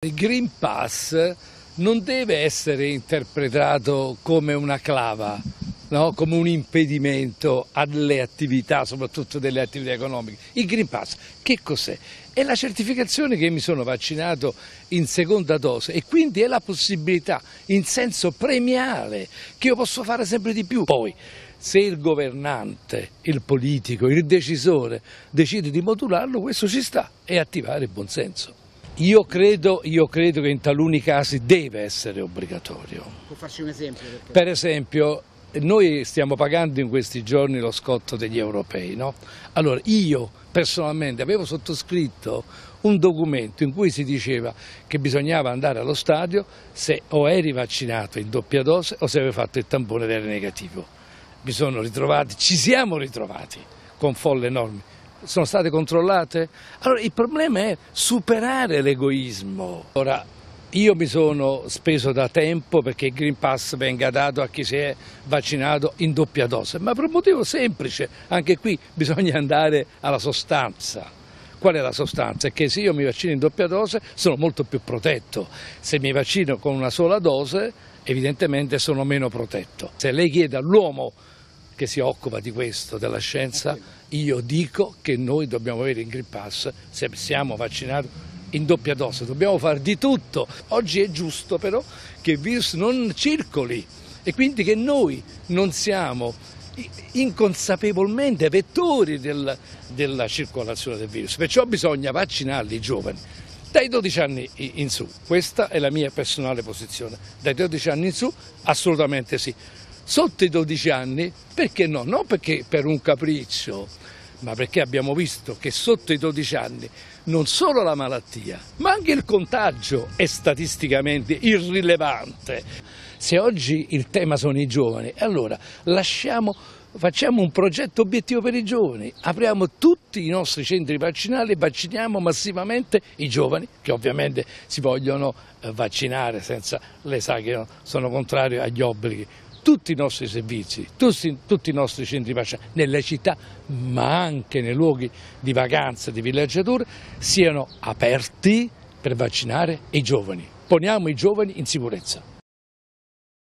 Il Green Pass non deve essere interpretato come una clava, no? come un impedimento alle attività, soprattutto delle attività economiche. Il Green Pass che cos'è? È la certificazione che mi sono vaccinato in seconda dose e quindi è la possibilità in senso premiale che io posso fare sempre di più. Poi, se il governante, il politico, il decisore decide di modularlo, questo ci sta e attivare il buonsenso. Io credo, io credo, che in taluni casi deve essere obbligatorio. Può farci un esempio? Perché... Per esempio, noi stiamo pagando in questi giorni lo scotto degli europei, no? Allora, io personalmente avevo sottoscritto un documento in cui si diceva che bisognava andare allo stadio se o eri vaccinato in doppia dose o se avevi fatto il tampone ed era negativo. Mi sono ritrovati, ci siamo ritrovati con folle enormi sono state controllate? Allora il problema è superare l'egoismo. Ora, io mi sono speso da tempo perché il Green Pass venga dato a chi si è vaccinato in doppia dose, ma per un motivo semplice, anche qui bisogna andare alla sostanza. Qual è la sostanza? È che se io mi vaccino in doppia dose sono molto più protetto, se mi vaccino con una sola dose evidentemente sono meno protetto. Se lei chiede all'uomo che si occupa di questo, della scienza, io dico che noi dobbiamo avere il Green Pass se siamo vaccinati in doppia dose, dobbiamo fare di tutto. Oggi è giusto però che il virus non circoli e quindi che noi non siamo inconsapevolmente vettori del, della circolazione del virus, perciò bisogna vaccinarli i giovani dai 12 anni in su. Questa è la mia personale posizione. Dai 12 anni in su assolutamente sì sotto i 12 anni, perché no? Non perché per un capriccio, ma perché abbiamo visto che sotto i 12 anni non solo la malattia, ma anche il contagio è statisticamente irrilevante. Se oggi il tema sono i giovani, allora lasciamo, facciamo un progetto obiettivo per i giovani, apriamo tutti i nostri centri vaccinali e vacciniamo massivamente i giovani che ovviamente si vogliono eh, vaccinare senza le sa che sono contrario agli obblighi tutti i nostri servizi, tutti, tutti i nostri centri di pace nelle città, ma anche nei luoghi di vacanza, di villeggiatura, siano aperti per vaccinare i giovani. Poniamo i giovani in sicurezza.